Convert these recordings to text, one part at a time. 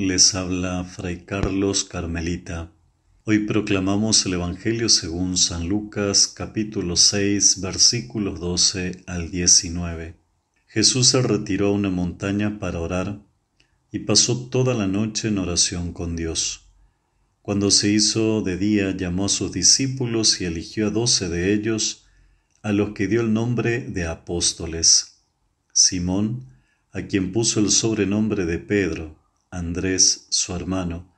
Les habla Fray Carlos Carmelita. Hoy proclamamos el Evangelio según San Lucas capítulo 6 versículos 12 al 19. Jesús se retiró a una montaña para orar y pasó toda la noche en oración con Dios. Cuando se hizo de día llamó a sus discípulos y eligió a doce de ellos, a los que dio el nombre de apóstoles. Simón, a quien puso el sobrenombre de Pedro, Andrés su hermano,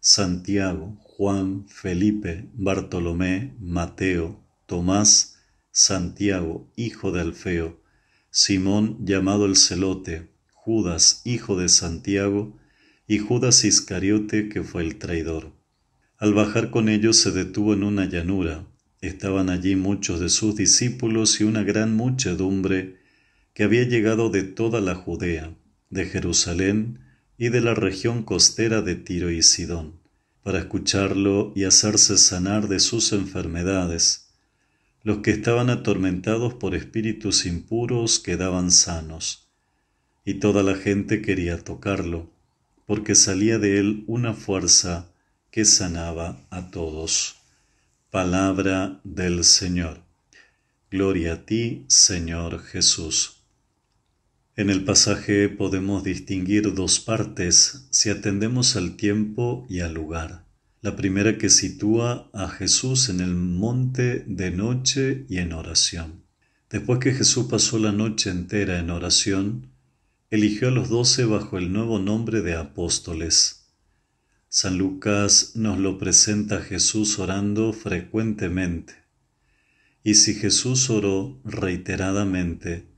Santiago, Juan, Felipe, Bartolomé, Mateo, Tomás, Santiago, hijo de Alfeo, Simón llamado el Celote, Judas, hijo de Santiago, y Judas Iscariote, que fue el traidor. Al bajar con ellos se detuvo en una llanura. Estaban allí muchos de sus discípulos y una gran muchedumbre que había llegado de toda la Judea, de Jerusalén, y de la región costera de Tiro y Sidón, para escucharlo y hacerse sanar de sus enfermedades. Los que estaban atormentados por espíritus impuros quedaban sanos, y toda la gente quería tocarlo, porque salía de él una fuerza que sanaba a todos. Palabra del Señor. Gloria a ti, Señor Jesús. En el pasaje podemos distinguir dos partes si atendemos al tiempo y al lugar. La primera que sitúa a Jesús en el monte de noche y en oración. Después que Jesús pasó la noche entera en oración, eligió a los doce bajo el nuevo nombre de apóstoles. San Lucas nos lo presenta a Jesús orando frecuentemente. Y si Jesús oró reiteradamente,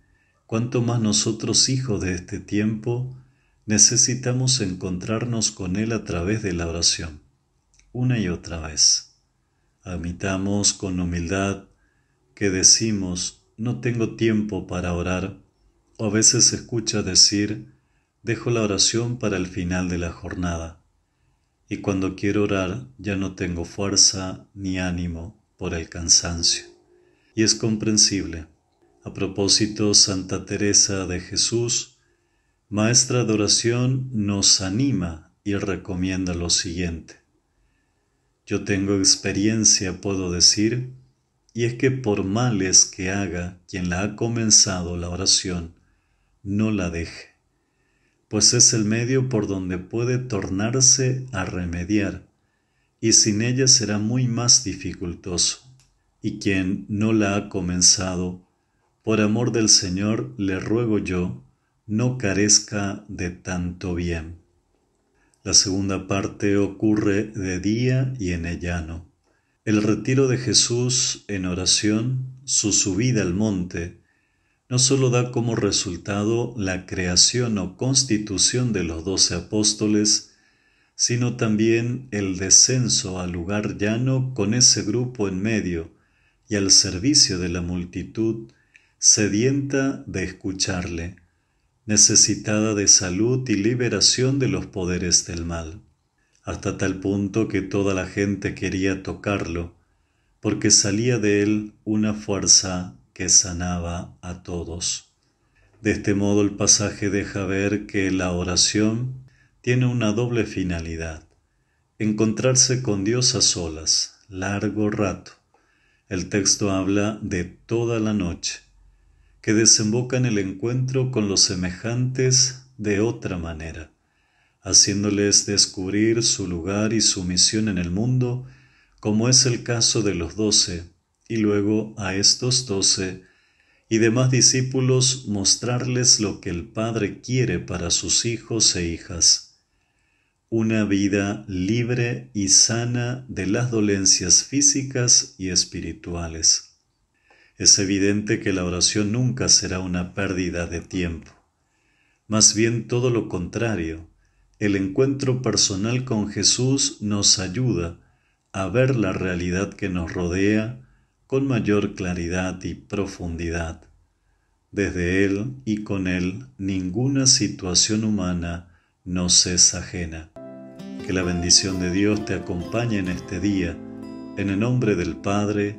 cuanto más nosotros hijos de este tiempo necesitamos encontrarnos con Él a través de la oración, una y otra vez. Admitamos con humildad que decimos, no tengo tiempo para orar, o a veces se escucha decir, dejo la oración para el final de la jornada, y cuando quiero orar ya no tengo fuerza ni ánimo por el cansancio. Y es comprensible a propósito, Santa Teresa de Jesús, maestra de oración, nos anima y recomienda lo siguiente. Yo tengo experiencia, puedo decir, y es que por males que haga quien la ha comenzado la oración, no la deje, pues es el medio por donde puede tornarse a remediar, y sin ella será muy más dificultoso, y quien no la ha comenzado por amor del Señor le ruego yo, no carezca de tanto bien. La segunda parte ocurre de día y en el llano. El retiro de Jesús en oración, su subida al monte, no sólo da como resultado la creación o constitución de los doce apóstoles, sino también el descenso al lugar llano con ese grupo en medio y al servicio de la multitud sedienta de escucharle, necesitada de salud y liberación de los poderes del mal, hasta tal punto que toda la gente quería tocarlo, porque salía de él una fuerza que sanaba a todos. De este modo el pasaje deja ver que la oración tiene una doble finalidad, encontrarse con Dios a solas, largo rato. El texto habla de toda la noche, que desemboca en el encuentro con los semejantes de otra manera, haciéndoles descubrir su lugar y su misión en el mundo, como es el caso de los doce, y luego a estos doce y demás discípulos mostrarles lo que el Padre quiere para sus hijos e hijas. Una vida libre y sana de las dolencias físicas y espirituales es evidente que la oración nunca será una pérdida de tiempo. Más bien todo lo contrario, el encuentro personal con Jesús nos ayuda a ver la realidad que nos rodea con mayor claridad y profundidad. Desde Él y con Él ninguna situación humana nos es ajena. Que la bendición de Dios te acompañe en este día, en el nombre del Padre,